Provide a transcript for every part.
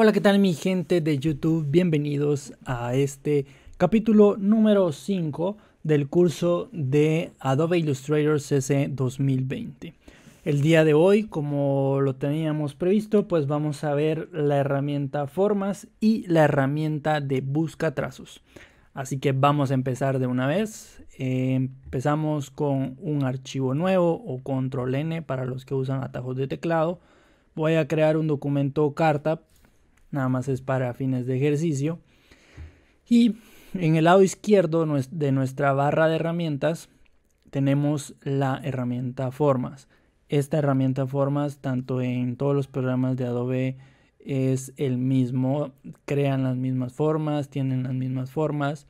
Hola, ¿qué tal mi gente de YouTube? Bienvenidos a este capítulo número 5 del curso de Adobe Illustrator CC 2020. El día de hoy, como lo teníamos previsto, pues vamos a ver la herramienta Formas y la herramienta de Busca Trazos. Así que vamos a empezar de una vez. Eh, empezamos con un archivo nuevo o control N para los que usan atajos de teclado. Voy a crear un documento carta nada más es para fines de ejercicio. Y en el lado izquierdo de nuestra barra de herramientas tenemos la herramienta formas. Esta herramienta formas, tanto en todos los programas de Adobe, es el mismo, crean las mismas formas, tienen las mismas formas.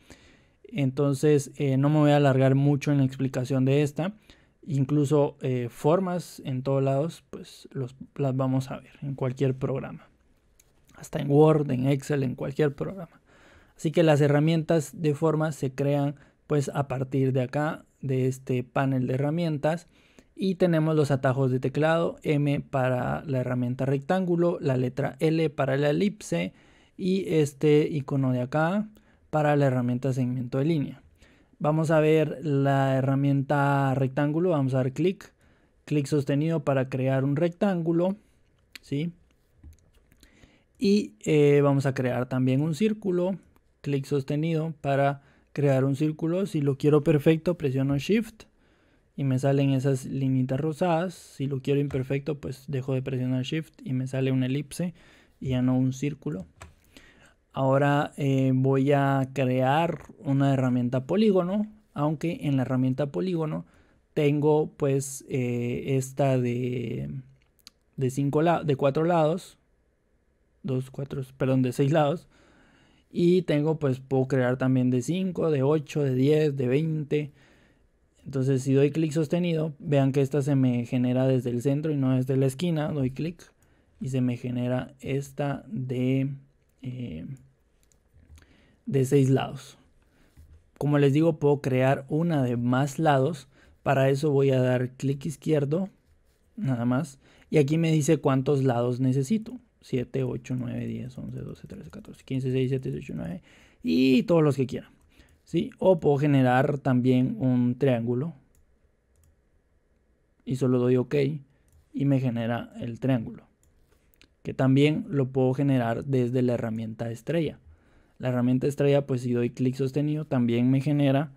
Entonces eh, no me voy a alargar mucho en la explicación de esta. Incluso eh, formas en todos lados, pues las vamos a ver en cualquier programa hasta en Word, en Excel, en cualquier programa. Así que las herramientas de forma se crean pues a partir de acá, de este panel de herramientas. Y tenemos los atajos de teclado, M para la herramienta rectángulo, la letra L para la elipse y este icono de acá para la herramienta segmento de línea. Vamos a ver la herramienta rectángulo, vamos a dar clic, clic sostenido para crear un rectángulo, ¿sí? Y eh, vamos a crear también un círculo, clic sostenido para crear un círculo. Si lo quiero perfecto, presiono Shift y me salen esas linitas rosadas. Si lo quiero imperfecto, pues dejo de presionar Shift y me sale una elipse y ya no un círculo. Ahora eh, voy a crear una herramienta polígono, aunque en la herramienta polígono tengo pues eh, esta de, cinco de cuatro lados dos 4, perdón, de 6 lados. Y tengo, pues puedo crear también de 5, de 8, de 10, de 20. Entonces si doy clic sostenido, vean que esta se me genera desde el centro y no desde la esquina. Doy clic y se me genera esta de, eh, de 6 lados. Como les digo, puedo crear una de más lados. Para eso voy a dar clic izquierdo, nada más. Y aquí me dice cuántos lados necesito. 7, 8, 9, 10, 11, 12, 13, 14, 15, 16, 17, 18, 19, y todos los que quieran. ¿sí? O puedo generar también un triángulo y solo doy OK y me genera el triángulo. Que también lo puedo generar desde la herramienta estrella. La herramienta estrella, pues si doy clic sostenido, también me genera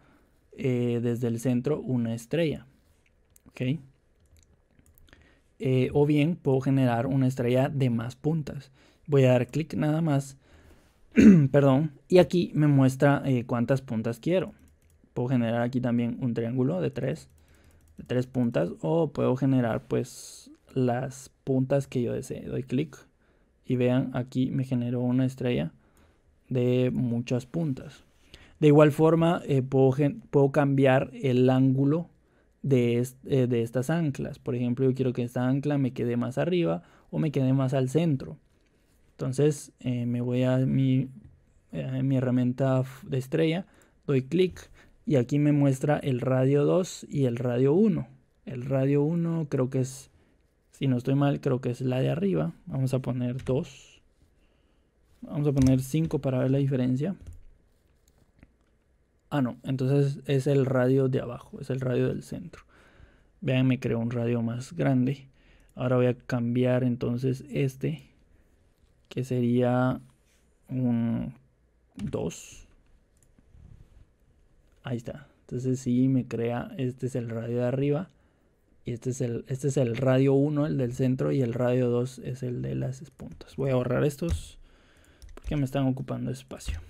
eh, desde el centro una estrella. ¿ok? Eh, o bien puedo generar una estrella de más puntas. Voy a dar clic nada más, perdón, y aquí me muestra eh, cuántas puntas quiero. Puedo generar aquí también un triángulo de tres, de tres puntas o puedo generar pues las puntas que yo desee. Doy clic y vean aquí me generó una estrella de muchas puntas. De igual forma, eh, puedo, puedo, cambiar el ángulo de, eh, de estas anclas. Por ejemplo, yo quiero que esta ancla me quede más arriba o me quede más al centro. Entonces eh, me voy a mi, eh, mi herramienta de estrella, doy clic y aquí me muestra el radio 2 y el radio 1. El radio 1 creo que es, si no estoy mal, creo que es la de arriba. Vamos a poner 2. Vamos a poner 5 para ver la diferencia. Ah, no, entonces es el radio de abajo, es el radio del centro. Vean, me creo un radio más grande. Ahora voy a cambiar entonces este, que sería un 2. Ahí está. Entonces sí me crea, este es el radio de arriba. Y este es el, este es el radio 1, el del centro, y el radio 2 es el de las espuntas. Voy a borrar estos porque me están ocupando espacio.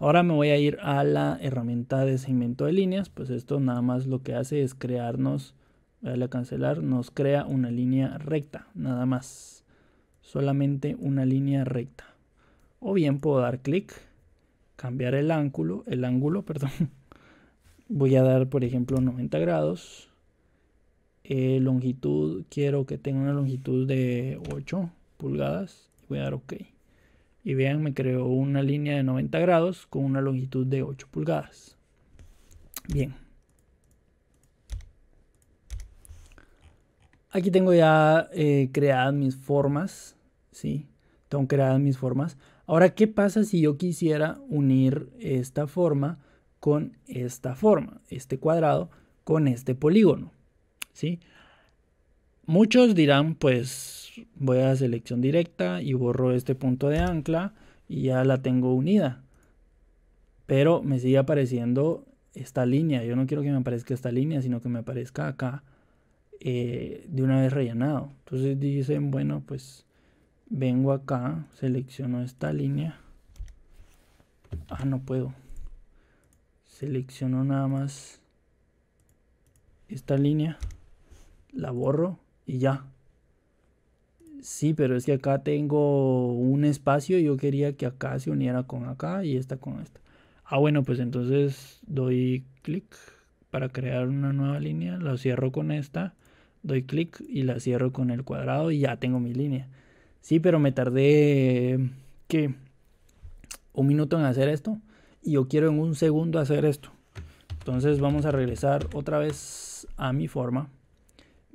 Ahora me voy a ir a la herramienta de segmento de líneas, pues esto nada más lo que hace es crearnos, voy a darle a cancelar, nos crea una línea recta, nada más, solamente una línea recta. O bien puedo dar clic, cambiar el ángulo, el ángulo, perdón. Voy a dar, por ejemplo, 90 grados. Eh, longitud, quiero que tenga una longitud de 8 pulgadas. Voy a dar OK. Y vean, me creó una línea de 90 grados con una longitud de 8 pulgadas. Bien. Aquí tengo ya eh, creadas mis formas, ¿sí? Tengo creadas mis formas. Ahora, ¿qué pasa si yo quisiera unir esta forma con esta forma, este cuadrado con este polígono? ¿Sí? Muchos dirán, pues voy a selección directa y borro este punto de ancla y ya la tengo unida. Pero me sigue apareciendo esta línea. Yo no quiero que me aparezca esta línea, sino que me aparezca acá eh, de una vez rellenado. Entonces dicen, bueno, pues vengo acá, selecciono esta línea. Ah, no puedo. Selecciono nada más esta línea, la borro y ya. Sí, pero es que acá tengo un espacio yo quería que acá se uniera con acá y esta con esta. Ah, bueno, pues entonces doy clic para crear una nueva línea, la cierro con esta, doy clic y la cierro con el cuadrado y ya tengo mi línea. Sí, pero me tardé, ¿qué? Un minuto en hacer esto y yo quiero en un segundo hacer esto. Entonces vamos a regresar otra vez a mi forma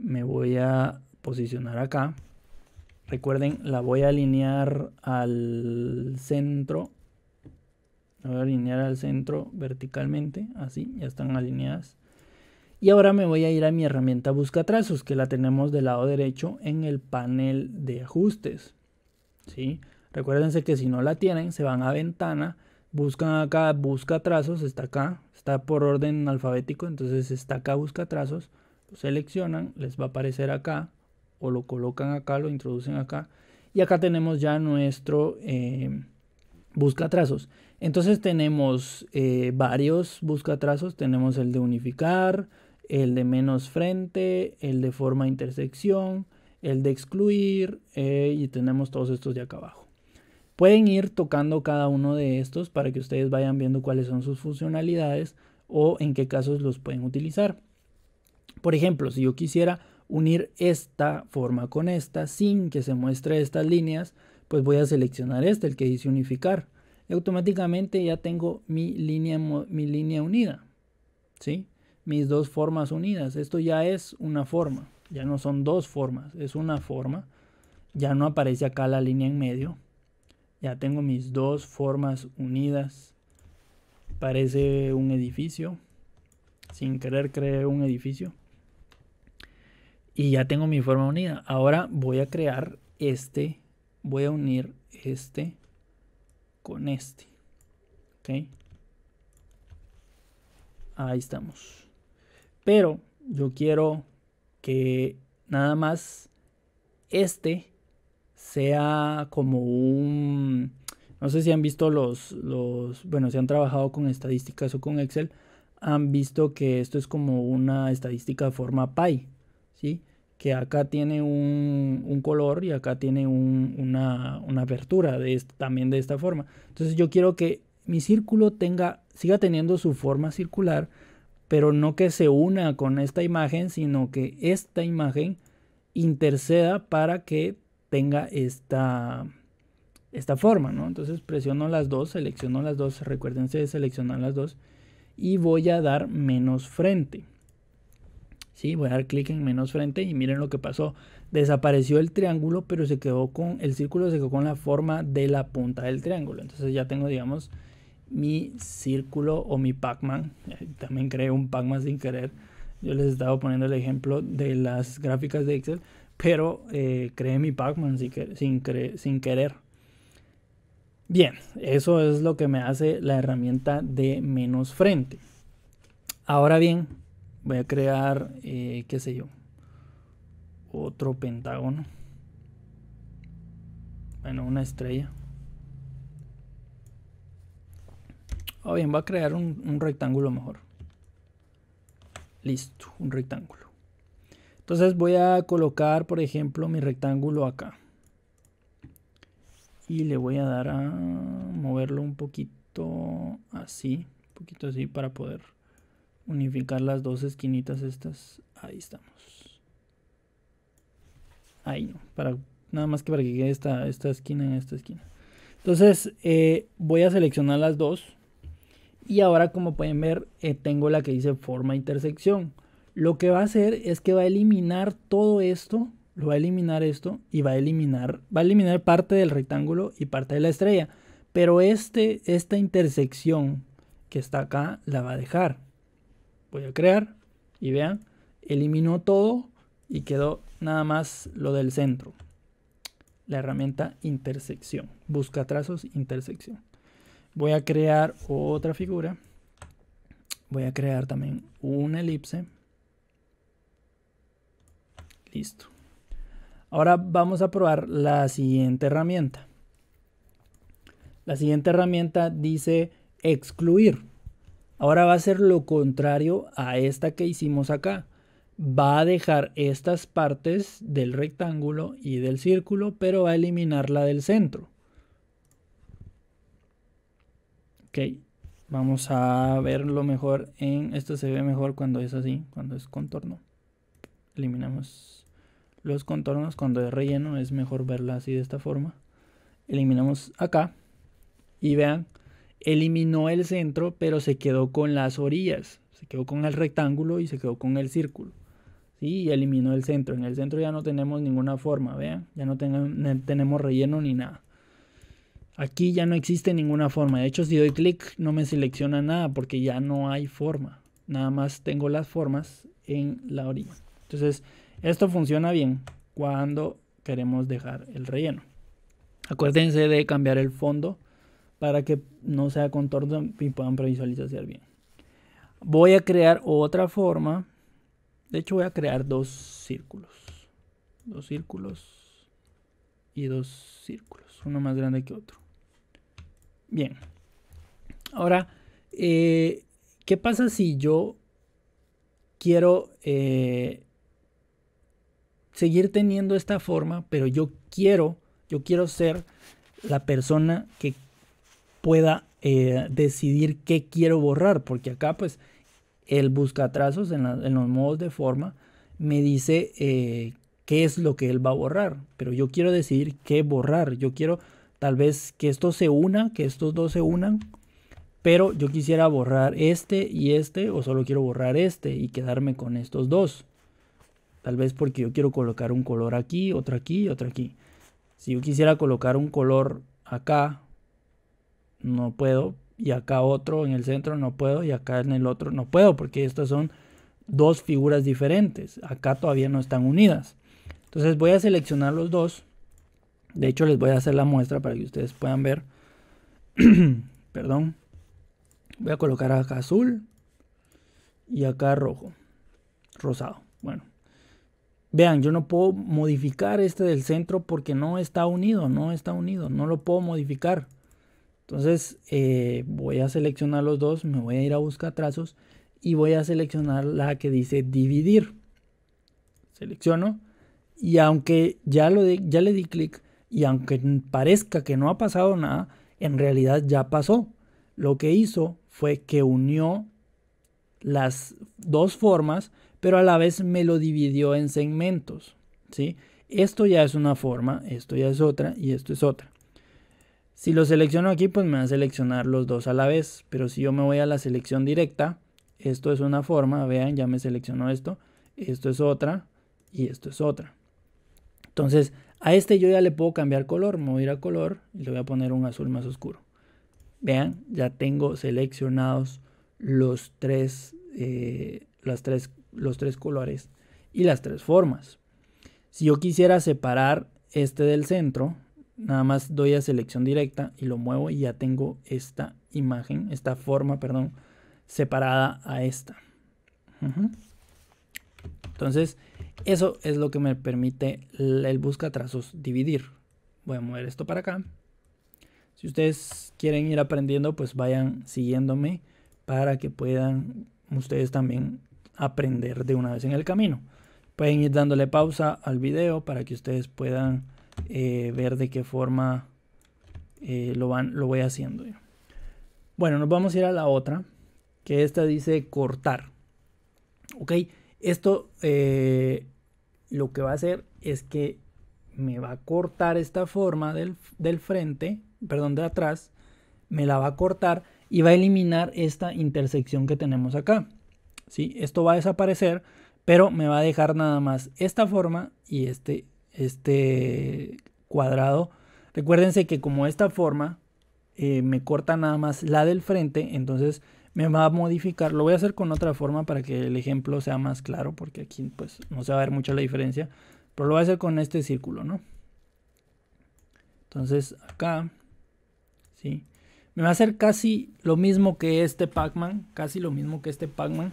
me voy a posicionar acá. Recuerden, la voy a alinear al centro. La voy a alinear al centro verticalmente, así, ya están alineadas. Y ahora me voy a ir a mi herramienta Busca Trazos, que la tenemos del lado derecho en el panel de ajustes. ¿sí? Recuérdense que si no la tienen, se van a Ventana, buscan acá Busca Trazos, está acá, está por orden alfabético, entonces está acá Busca Trazos seleccionan, les va a aparecer acá, o lo colocan acá, lo introducen acá, y acá tenemos ya nuestro eh, busca trazos. Entonces tenemos eh, varios busca trazos, tenemos el de unificar, el de menos frente, el de forma intersección, el de excluir, eh, y tenemos todos estos de acá abajo. Pueden ir tocando cada uno de estos para que ustedes vayan viendo cuáles son sus funcionalidades o en qué casos los pueden utilizar. Por ejemplo, si yo quisiera unir esta forma con esta sin que se muestre estas líneas, pues voy a seleccionar este, el que dice unificar. automáticamente ya tengo mi línea, mi línea unida. ¿sí? Mis dos formas unidas. Esto ya es una forma. Ya no son dos formas, es una forma. Ya no aparece acá la línea en medio. Ya tengo mis dos formas unidas. Parece un edificio. Sin querer creé un edificio y ya tengo mi forma unida. Ahora voy a crear este, voy a unir este con este. ¿Ok? Ahí estamos. Pero yo quiero que nada más este sea como un... No sé si han visto los, los... Bueno, si han trabajado con estadísticas o con Excel, han visto que esto es como una estadística de forma pie que acá tiene un, color y acá tiene una, apertura también de esta forma. Entonces yo quiero que mi círculo tenga, siga teniendo su forma circular, pero no que se una con esta imagen, sino que esta imagen interceda para que tenga esta, esta forma, ¿no? Entonces presiono las dos, selecciono las dos, recuérdense de seleccionar las dos y voy a dar menos frente. Sí, voy a dar clic en menos frente y miren lo que pasó. Desapareció el triángulo, pero se quedó con el círculo, se quedó con la forma de la punta del triángulo. Entonces ya tengo, digamos, mi círculo o mi Pac-Man. También creé un Pac-Man sin querer. Yo les estaba poniendo el ejemplo de las gráficas de Excel, pero eh, creé mi Pac-Man sin querer. Bien, eso es lo que me hace la herramienta de menos frente. Ahora bien, voy a crear, eh, qué sé yo, otro pentágono. Bueno, una estrella. O oh, bien, voy a crear un, un, rectángulo mejor. Listo, un rectángulo. Entonces voy a colocar, por ejemplo, mi rectángulo acá. Y le voy a dar a moverlo un poquito así. Un poquito así para poder unificar las dos esquinitas estas. Ahí estamos. Ahí no, para, nada más que para que quede esta, esquina en esta esquina. Entonces eh, voy a seleccionar las dos. Y ahora como pueden ver eh, tengo la que dice forma e intersección. Lo que va a hacer es que va a eliminar todo esto. Lo va a eliminar esto y va a eliminar, va a eliminar parte del rectángulo y parte de la estrella. Pero este, esta intersección que está acá la va a dejar voy a crear y vean, eliminó todo y quedó nada más lo del centro. La herramienta intersección, busca trazos intersección. Voy a crear otra figura. Voy a crear también una elipse. Listo. Ahora vamos a probar la siguiente herramienta. La siguiente herramienta dice excluir. Ahora va a ser lo contrario a esta que hicimos acá. Va a dejar estas partes del rectángulo y del círculo, pero va a eliminar la del centro. Ok, vamos a verlo mejor en... Esto se ve mejor cuando es así, cuando es contorno. Eliminamos los contornos, cuando es relleno es mejor verla así de esta forma. Eliminamos acá y vean eliminó el centro, pero se quedó con las orillas, se quedó con el rectángulo y se quedó con el círculo. ¿sí? Y eliminó el centro. En el centro ya no tenemos ninguna forma, vean, ya no tenemos relleno ni nada. Aquí ya no existe ninguna forma. De hecho, si doy clic no me selecciona nada porque ya no hay forma. Nada más tengo las formas en la orilla. Entonces, esto funciona bien cuando queremos dejar el relleno. Acuérdense de cambiar el fondo para que no sea contorno y puedan visualizar bien. Voy a crear otra forma. De hecho voy a crear dos círculos. Dos círculos y dos círculos. Uno más grande que otro. Bien. Ahora, eh, ¿qué pasa si yo quiero eh, seguir teniendo esta forma, pero yo quiero, yo quiero ser la persona que pueda eh, decidir qué quiero borrar, porque acá pues el buscatrazos en, en los modos de forma me dice eh, qué es lo que él va a borrar, pero yo quiero decidir qué borrar, yo quiero tal vez que esto se una, que estos dos se unan, pero yo quisiera borrar este y este, o solo quiero borrar este y quedarme con estos dos. Tal vez porque yo quiero colocar un color aquí, otro aquí, otro aquí. Si yo quisiera colocar un color acá, no puedo, y acá otro en el centro no puedo, y acá en el otro no puedo, porque estas son dos figuras diferentes. Acá todavía no están unidas. Entonces voy a seleccionar los dos. De hecho les voy a hacer la muestra para que ustedes puedan ver. Perdón. Voy a colocar acá azul y acá rojo, rosado. Bueno, vean, yo no puedo modificar este del centro porque no está unido, no está unido, no lo puedo modificar. Entonces eh, voy a seleccionar los dos, me voy a ir a buscar trazos y voy a seleccionar la que dice dividir. Selecciono y aunque ya, lo ya le di clic y aunque parezca que no ha pasado nada, en realidad ya pasó. Lo que hizo fue que unió las dos formas, pero a la vez me lo dividió en segmentos. ¿sí? Esto ya es una forma, esto ya es otra y esto es otra. Si lo selecciono aquí, pues me va a seleccionar los dos a la vez. Pero si yo me voy a la selección directa, esto es una forma, vean, ya me seleccionó esto. Esto es otra y esto es otra. Entonces, a este yo ya le puedo cambiar color. Me voy a ir a color y le voy a poner un azul más oscuro. Vean, ya tengo seleccionados los tres, eh, tres, los tres colores y las tres formas. Si yo quisiera separar este del centro, nada más doy a selección directa y lo muevo y ya tengo esta imagen, esta forma, perdón, separada a esta. Entonces, eso es lo que me permite el busca trazos dividir. Voy a mover esto para acá. Si ustedes quieren ir aprendiendo, pues vayan siguiéndome para que puedan ustedes también aprender de una vez en el camino. Pueden ir dándole pausa al video para que ustedes puedan eh, ver de qué forma eh, lo, van, lo voy haciendo. Bueno, nos vamos a ir a la otra, que esta dice cortar. ¿Ok? Esto eh, lo que va a hacer es que me va a cortar esta forma del, frente, perdón, de atrás, me la va a cortar y va a eliminar esta intersección que tenemos acá. Si, Esto va a desaparecer, pero me va a dejar nada más esta forma y este este cuadrado. Recuérdense que como esta forma eh, me corta nada más la del frente, entonces me va a modificar. Lo voy a hacer con otra forma para que el ejemplo sea más claro, porque aquí pues no se va a ver mucha la diferencia. Pero lo voy a hacer con este círculo, ¿no? Entonces acá, ¿sí? Me va a hacer casi lo mismo que este Pac-Man, casi lo mismo que este Pac-Man.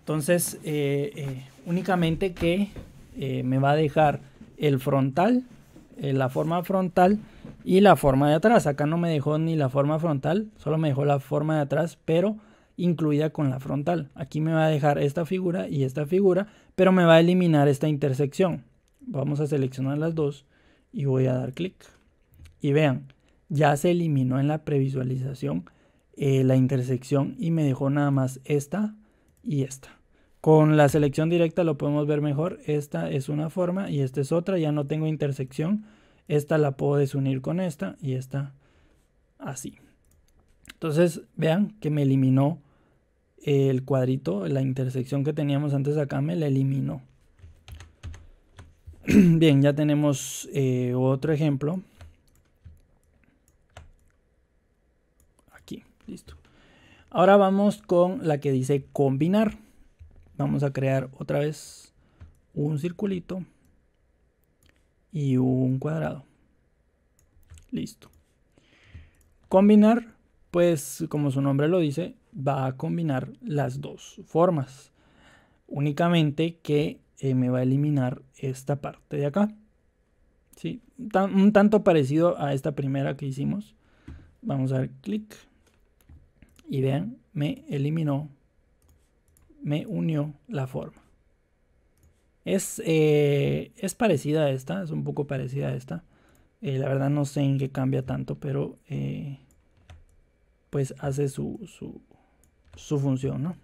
Entonces, eh, eh, únicamente que eh, me va a dejar el frontal, eh, la forma frontal y la forma de atrás. Acá no me dejó ni la forma frontal, solo me dejó la forma de atrás, pero incluida con la frontal. Aquí me va a dejar esta figura y esta figura, pero me va a eliminar esta intersección. Vamos a seleccionar las dos y voy a dar clic. Y vean, ya se eliminó en la previsualización eh, la intersección y me dejó nada más esta y esta. Con la selección directa lo podemos ver mejor. Esta es una forma y esta es otra. Ya no tengo intersección. Esta la puedo desunir con esta y esta así. Entonces vean que me eliminó el cuadrito, la intersección que teníamos antes acá me la eliminó. Bien, ya tenemos eh, otro ejemplo. Aquí, listo. Ahora vamos con la que dice combinar vamos a crear otra vez un circulito y un cuadrado listo combinar pues como su nombre lo dice va a combinar las dos formas únicamente que eh, me va a eliminar esta parte de acá ¿Sí? Tan, un tanto parecido a esta primera que hicimos vamos a dar clic y vean me eliminó me unió la forma. Es, eh, es parecida a esta, es un poco parecida a esta. Eh, la verdad no sé en qué cambia tanto, pero eh, pues hace su, su, función,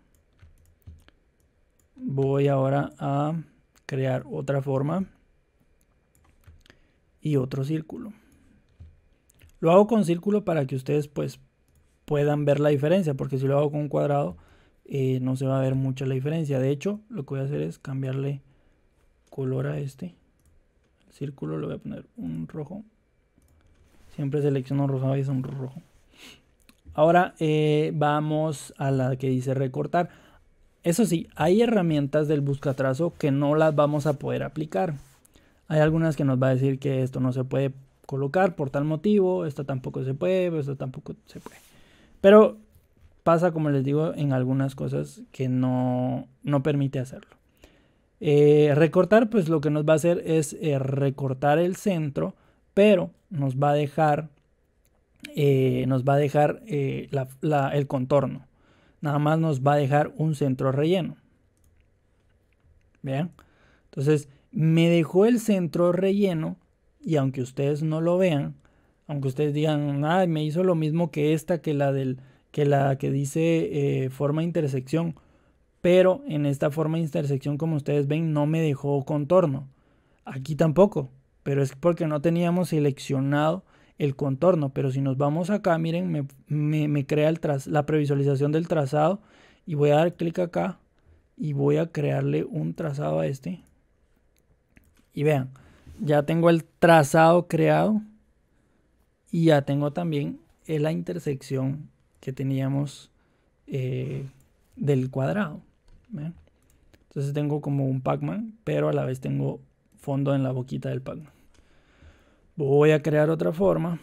Voy ahora a crear otra forma y otro círculo. Lo hago con círculo para que ustedes pues puedan ver la diferencia, porque si lo hago con un cuadrado eh, no se va a ver mucha la diferencia. De hecho, lo que voy a hacer es cambiarle color a este. El círculo le voy a poner un rojo. Siempre selecciono rosado y es un rojo. Ahora eh, vamos a la que dice recortar. Eso sí, hay herramientas del buscatrazo que no las vamos a poder aplicar. Hay algunas que nos va a decir que esto no se puede colocar por tal motivo, esta tampoco se puede, Esto tampoco se puede. Pero pasa, como les digo, en algunas cosas que no, no permite hacerlo. Eh, recortar, pues lo que nos va a hacer es eh, recortar el centro, pero nos va a dejar, eh, nos va a dejar el contorno. Nada más nos va a dejar un centro relleno. ¿Vean? Entonces, me dejó el centro relleno y aunque ustedes no lo vean, aunque ustedes digan, me hizo lo mismo que esta, que la del que la que dice eh, forma intersección. Pero en esta forma de intersección, como ustedes ven, no me dejó contorno. Aquí tampoco, pero es porque no teníamos seleccionado el contorno. Pero si nos vamos acá, miren, me, crea el tras, la previsualización del trazado. Y voy a dar clic acá y voy a crearle un trazado a este. Y vean, ya tengo el trazado creado y ya tengo también eh, la intersección teníamos eh, del cuadrado. Entonces tengo como un Pac-Man, pero a la vez tengo fondo en la boquita del Pac-Man. Voy a crear otra forma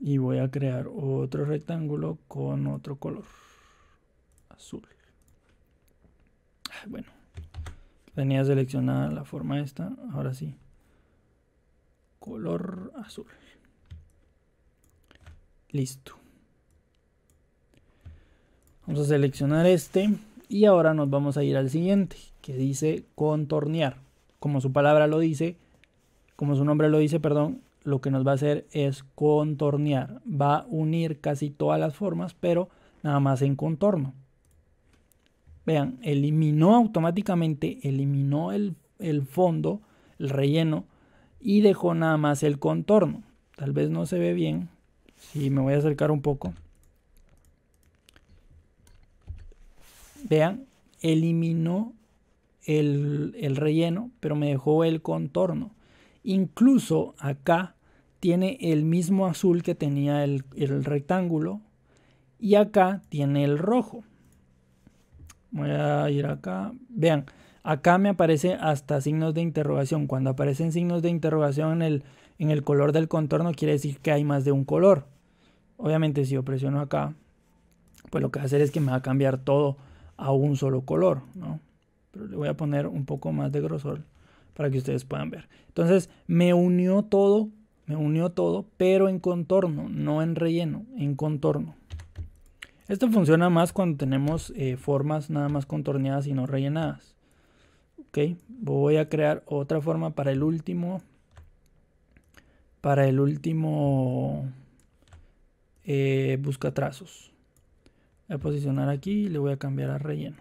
y voy a crear otro rectángulo con otro color azul. Bueno, tenía seleccionada la forma esta, ahora sí. Color azul. Listo. Vamos a seleccionar este y ahora nos vamos a ir al siguiente que dice contornear. Como su palabra lo dice, como su nombre lo dice, perdón, lo que nos va a hacer es contornear. Va a unir casi todas las formas, pero nada más en contorno. Vean, eliminó automáticamente, eliminó el, fondo, el relleno y dejó nada más el contorno. Tal vez no se ve bien. Si me voy a acercar un poco. Vean, eliminó el, relleno, pero me dejó el contorno. Incluso acá tiene el mismo azul que tenía el, rectángulo y acá tiene el rojo. Voy a ir acá. Vean, acá me aparece hasta signos de interrogación. Cuando aparecen signos de interrogación en el, en el color del contorno quiere decir que hay más de un color. Obviamente si yo presiono acá, pues lo que va a hacer es que me va a cambiar todo a un solo color, ¿no? Pero le voy a poner un poco más de grosor para que ustedes puedan ver. Entonces me unió todo, me unió todo, pero en contorno, no en relleno, en contorno. Esto funciona más cuando tenemos eh, formas nada más contorneadas y no rellenadas. Ok, voy a crear otra forma para el último, para el último eh, busca trazos. Voy a posicionar aquí y le voy a cambiar a relleno.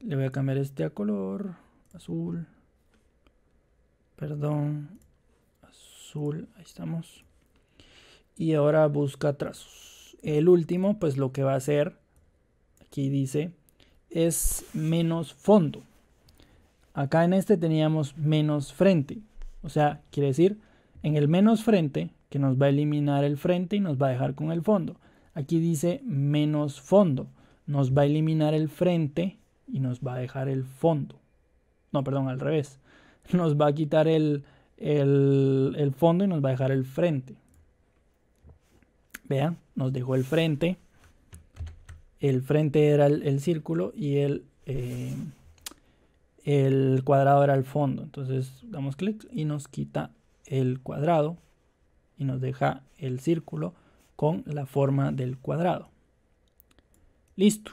Le voy a cambiar este a color azul. Perdón, azul, ahí estamos. Y ahora busca trazos. El último, pues lo que va a hacer, aquí dice, es menos fondo. Acá en este teníamos menos frente. O sea, quiere decir, en el menos frente, que nos va a eliminar el frente y nos va a dejar con el fondo. Aquí dice menos fondo. Nos va a eliminar el frente y nos va a dejar el fondo. No, perdón, al revés. Nos va a quitar el, el, fondo y nos va a dejar el frente. Vean, nos dejó el frente. El frente era el, círculo y el, eh, el cuadrado era el fondo. Entonces damos clic y nos quita el cuadrado y nos deja el círculo con la forma del cuadrado. Listo.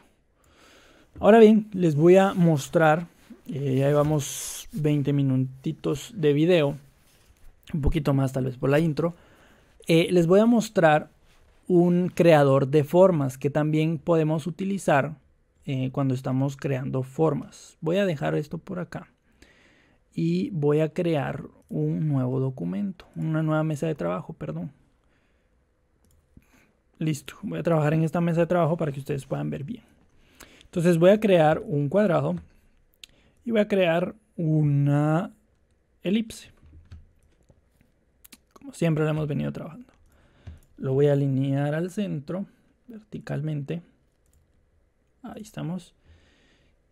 Ahora bien, les voy a mostrar, ya llevamos 20 minutitos de video, un poquito más tal vez por la intro, eh, les voy a mostrar un creador de formas que también podemos utilizar eh, cuando estamos creando formas. Voy a dejar esto por acá y voy a crear un nuevo documento, una nueva mesa de trabajo, perdón listo, voy a trabajar en esta mesa de trabajo para que ustedes puedan ver bien. Entonces voy a crear un cuadrado y voy a crear una elipse. Como siempre lo hemos venido trabajando. Lo voy a alinear al centro verticalmente. Ahí estamos.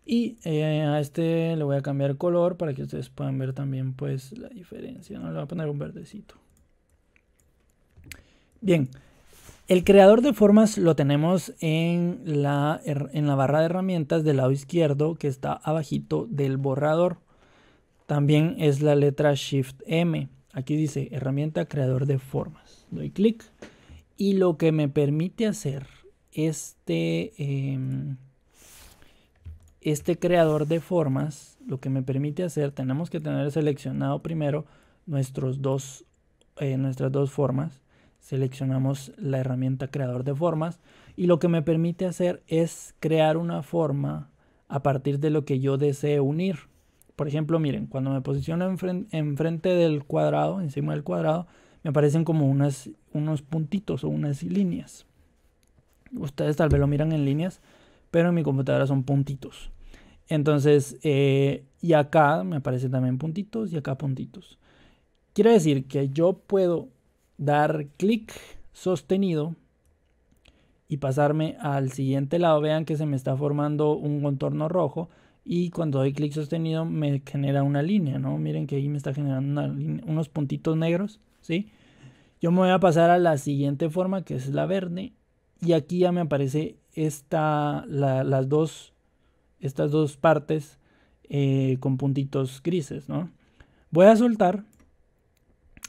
Y eh, a este le voy a cambiar color para que ustedes puedan ver también pues la diferencia. ¿no? Le voy a poner un verdecito. Bien. El creador de formas lo tenemos en la, en la barra de herramientas del lado izquierdo que está abajito del borrador. También es la letra Shift M. Aquí dice herramienta creador de formas. Doy clic y lo que me permite hacer este, em, este creador de formas, lo que me permite hacer, tenemos que tener seleccionado primero nuestros dos, eh, nuestras dos formas seleccionamos la herramienta creador de formas y lo que me permite hacer es crear una forma a partir de lo que yo desee unir. Por ejemplo, miren, cuando me posiciono enfrente, del cuadrado, encima del cuadrado, me aparecen como unas, unos puntitos o unas líneas. Ustedes tal vez lo miran en líneas, pero en mi computadora son puntitos. Entonces, eh, y acá me aparecen también puntitos y acá puntitos. Quiere decir que yo puedo dar clic sostenido y pasarme al siguiente lado. Vean que se me está formando un contorno rojo y cuando doy clic sostenido me genera una línea, ¿no? Miren que ahí me está generando unos puntitos negros, ¿sí? Yo me voy a pasar a la siguiente forma que es la verde y aquí ya me aparece las dos, estas dos partes eh, con puntitos grises, ¿no? Voy a soltar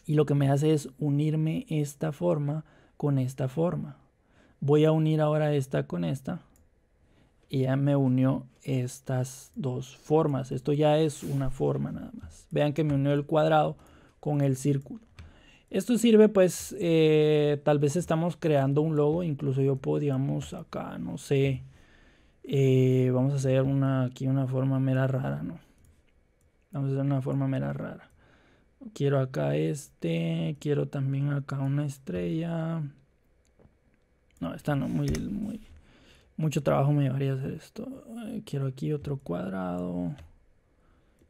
y lo que me hace es unirme esta forma con esta forma. Voy a unir ahora esta con esta. Y ya me unió estas dos formas. Esto ya es una forma nada más. Vean que me unió el cuadrado con el círculo. Esto sirve pues, eh, tal vez estamos creando un logo. Incluso yo puedo, digamos, acá, no sé. Eh, vamos a hacer una, aquí una forma mera rara, ¿no? Vamos a hacer una forma mera rara. Quiero acá este. Quiero también acá una estrella. No, está no, muy, muy. Mucho trabajo me llevaría hacer esto. Eh, quiero aquí otro cuadrado.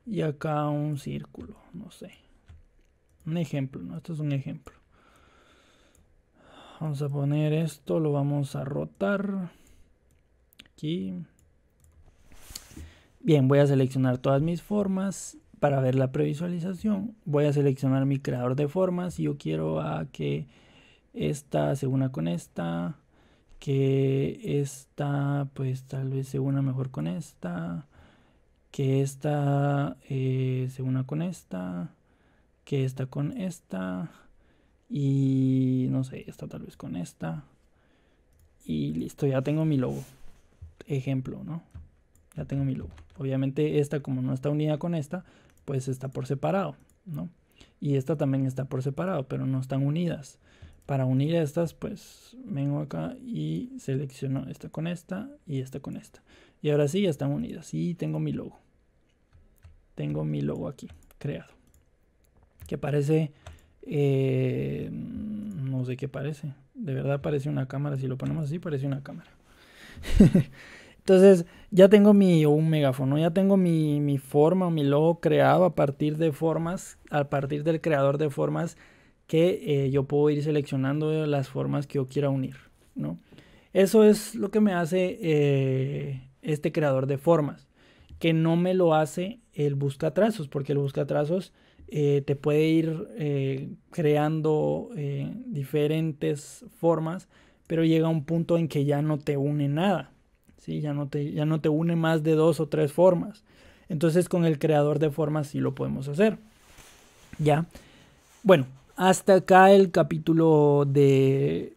Y acá un círculo. No sé. Un ejemplo, ¿no? Esto es un ejemplo. Vamos a poner esto. Lo vamos a rotar. Aquí. Bien, voy a seleccionar todas mis formas para ver la previsualización voy a seleccionar mi creador de formas y yo quiero a que esta se una con esta que esta pues tal vez se una mejor con esta que esta eh, se una con esta que esta con esta y no sé esta tal vez con esta y listo ya tengo mi logo ejemplo no ya tengo mi logo obviamente esta como no está unida con esta pues está por separado, ¿no? Y esta también está por separado, pero no están unidas. Para unir estas, pues vengo acá y selecciono esta con esta y esta con esta. Y ahora sí ya están unidas y tengo mi logo. Tengo mi logo aquí, creado. Que parece, eh, no sé qué parece. De verdad parece una cámara, si lo ponemos así parece una cámara. Entonces, ya tengo mi un megafono, ya tengo mi, mi forma, mi logo creado a partir de formas, a partir del creador de formas que eh, yo puedo ir seleccionando las formas que yo quiera unir, ¿no? Eso es lo que me hace eh, este creador de formas, que no me lo hace el buscatrazos, porque el buscatrazos trazos eh, te puede ir creando diferentes formas, pero llega un punto en que ya no te une nada ya, no te, ya no te une más de dos o tres formas. Entonces con el creador de formas sí lo podemos hacer. ¿Ya? Bueno, hasta acá el capítulo de,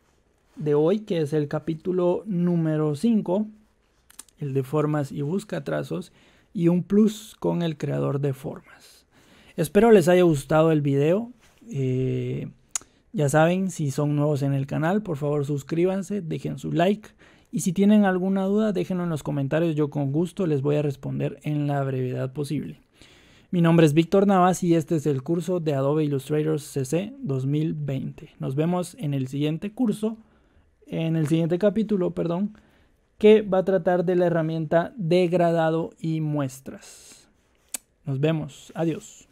de hoy, que es el capítulo número 5, el de formas y busca trazos, y un plus con el creador de formas. Espero les haya gustado el video. Eh, ya saben, si son nuevos en el canal, por favor suscríbanse, dejen su like. Y si tienen alguna duda, déjenlo en los comentarios, yo con gusto les voy a responder en la brevedad posible. Mi nombre es Víctor Navas y este es el curso de Adobe Illustrator CC 2020. Nos vemos en el siguiente curso, en el siguiente capítulo, perdón, que va a tratar de la herramienta degradado y muestras. Nos vemos, adiós.